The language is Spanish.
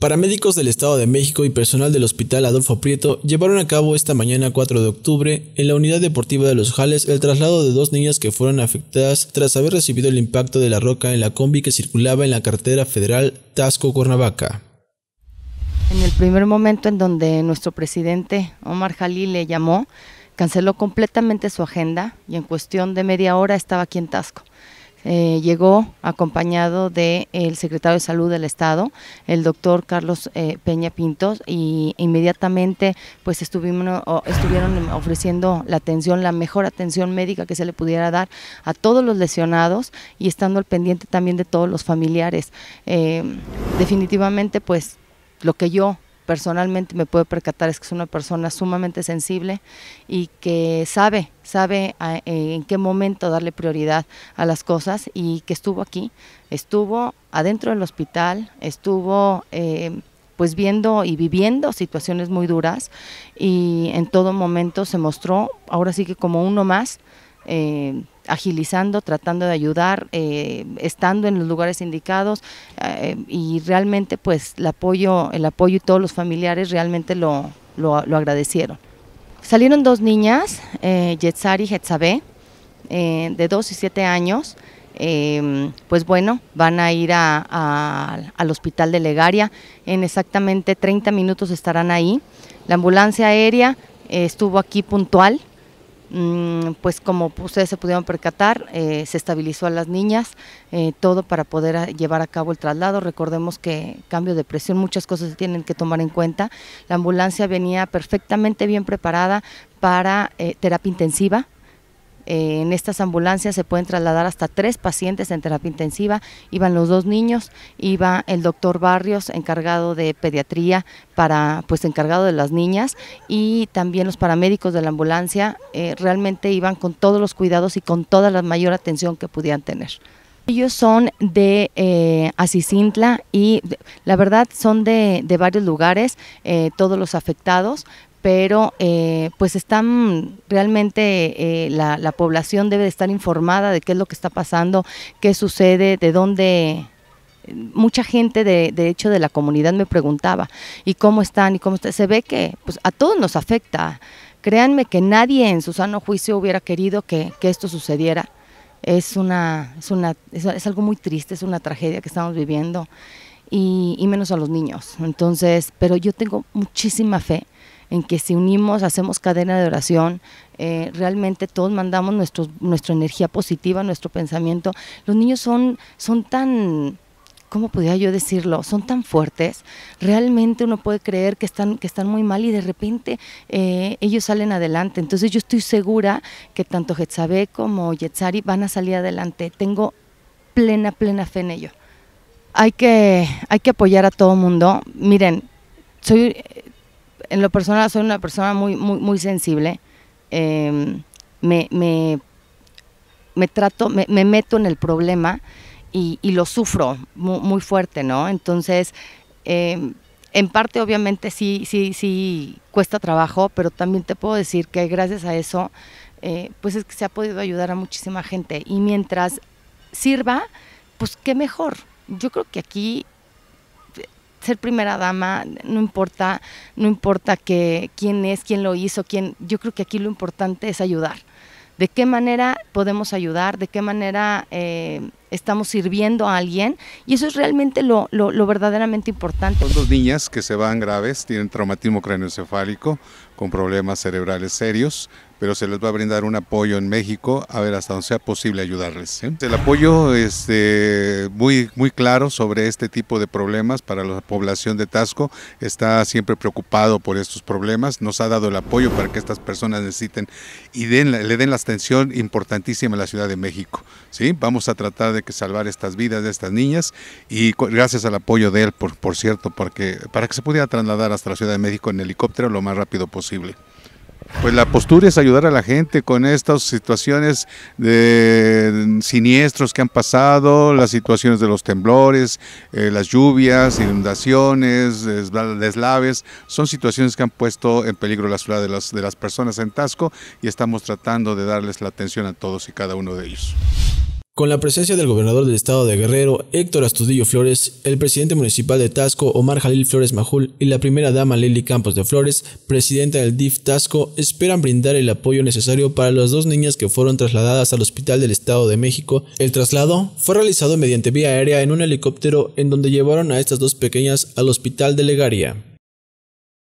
Paramédicos del Estado de México y personal del Hospital Adolfo Prieto llevaron a cabo esta mañana 4 de octubre en la unidad deportiva de Los Jales el traslado de dos niñas que fueron afectadas tras haber recibido el impacto de la roca en la combi que circulaba en la carretera federal Tasco-Cuernavaca. En el primer momento en donde nuestro presidente Omar Jalí le llamó, canceló completamente su agenda y en cuestión de media hora estaba aquí en Tasco. Eh, llegó acompañado del el secretario de Salud del Estado, el doctor Carlos eh, Peña Pintos, y inmediatamente pues estuvimos, estuvieron ofreciendo la atención, la mejor atención médica que se le pudiera dar a todos los lesionados y estando al pendiente también de todos los familiares. Eh, definitivamente pues lo que yo personalmente me puedo percatar es que es una persona sumamente sensible y que sabe, sabe eh, en qué momento darle prioridad a las cosas y que estuvo aquí, estuvo adentro del hospital, estuvo... Eh, pues viendo y viviendo situaciones muy duras y en todo momento se mostró ahora sí que como uno más eh, agilizando, tratando de ayudar, eh, estando en los lugares indicados eh, y realmente pues el apoyo, el apoyo y todos los familiares realmente lo, agradecieron. Salieron dos niñas, Yetzari y eh, de 2 y 7 años, pues bueno, van a ir al hospital de Legaria. En exactamente 30 minutos estarán ahí. La ambulancia aérea estuvo aquí puntual, Mm, pues como ustedes se pudieron percatar, eh, se estabilizó a las niñas, eh, todo para poder ah, llevar a cabo el traslado. Recordemos que cambio de presión, muchas cosas se tienen que tomar en cuenta. La ambulancia venía perfectamente bien preparada para eh, terapia intensiva, eh, en estas ambulancias se pueden trasladar hasta tres pacientes en terapia intensiva. Iban los dos niños, iba el doctor Barrios, encargado de pediatría, para, pues encargado de las niñas, y también los paramédicos de la ambulancia eh, realmente iban con todos los cuidados y con toda la mayor atención que pudieran tener. Ellos son de eh, y la verdad son de, de varios lugares, eh, todos los afectados, pero eh, pues están realmente eh, la, población debe de estar informada de qué es lo que está pasando, qué sucede, de dónde... Mucha gente de, de hecho de la comunidad me preguntaba, ¿y cómo están? ¿Y cómo están? Se ve que pues, a todos nos afecta. Créanme que nadie en su sano juicio hubiera querido que, esto sucediera. Es, una, es, una, algo muy triste, es una tragedia que estamos viviendo y, y menos a los niños. Entonces, pero yo tengo muchísima fe en que si unimos, hacemos cadena de oración, eh, realmente todos mandamos nuestra energía positiva, nuestro pensamiento. Los niños son, son tan... ¿Cómo podía yo decirlo? Son tan fuertes. Realmente uno puede creer que están, que están muy mal y de repente eh, ellos salen adelante. Entonces yo estoy segura que tanto Hezabé como Yetzari van a salir adelante. Tengo plena, plena fe en ellos Hay que, hay que apoyar a todo mundo. Miren, soy, en lo personal soy una persona muy, muy, muy sensible. Em, me, me, me, trato, me, meto en el problema y, lo sufro muy, fuerte, ¿no? Entonces, em, en parte obviamente sí, sí, sí cuesta trabajo, pero también te puedo decir que gracias a eso, eh, pues es que se ha podido ayudar a muchísima gente. Y mientras sirva, pues qué mejor. Yo creo que aquí ser primera dama, no importa, no importa que, quién es, quién lo hizo, quién, yo creo que aquí lo importante es ayudar. ¿De qué manera podemos ayudar? ¿De qué manera eh, estamos sirviendo a alguien? Y eso es realmente lo, verdaderamente importante. Son dos niñas que se van graves, tienen traumatismo craneoencefálico, con problemas cerebrales serios, pero se les va a brindar un apoyo en México, a ver hasta donde sea posible ayudarles. ¿eh? El apoyo es este, muy, muy claro sobre este tipo de problemas para la población de Tasco, está siempre preocupado por estos problemas, nos ha dado el apoyo para que estas personas necesiten y den, le den la atención importantísima a la Ciudad de México. ¿sí? Vamos a tratar de que salvar estas vidas de estas niñas y gracias al apoyo de él, por, por cierto, porque, para que se pudiera trasladar hasta la Ciudad de México en helicóptero lo más rápido posible. Pues la postura es ayudar a la gente con estas situaciones de siniestros que han pasado, las situaciones de los temblores, eh, las lluvias, inundaciones, deslaves, son situaciones que han puesto en peligro la ciudad de las, de las personas en Tasco y estamos tratando de darles la atención a todos y cada uno de ellos. Con la presencia del gobernador del estado de Guerrero, Héctor Astudillo Flores, el presidente municipal de Tasco, Omar Jalil Flores Majul, y la primera dama Lili Campos de Flores, presidenta del DIF Tasco, esperan brindar el apoyo necesario para las dos niñas que fueron trasladadas al Hospital del Estado de México. El traslado fue realizado mediante vía aérea en un helicóptero en donde llevaron a estas dos pequeñas al Hospital de Legaria.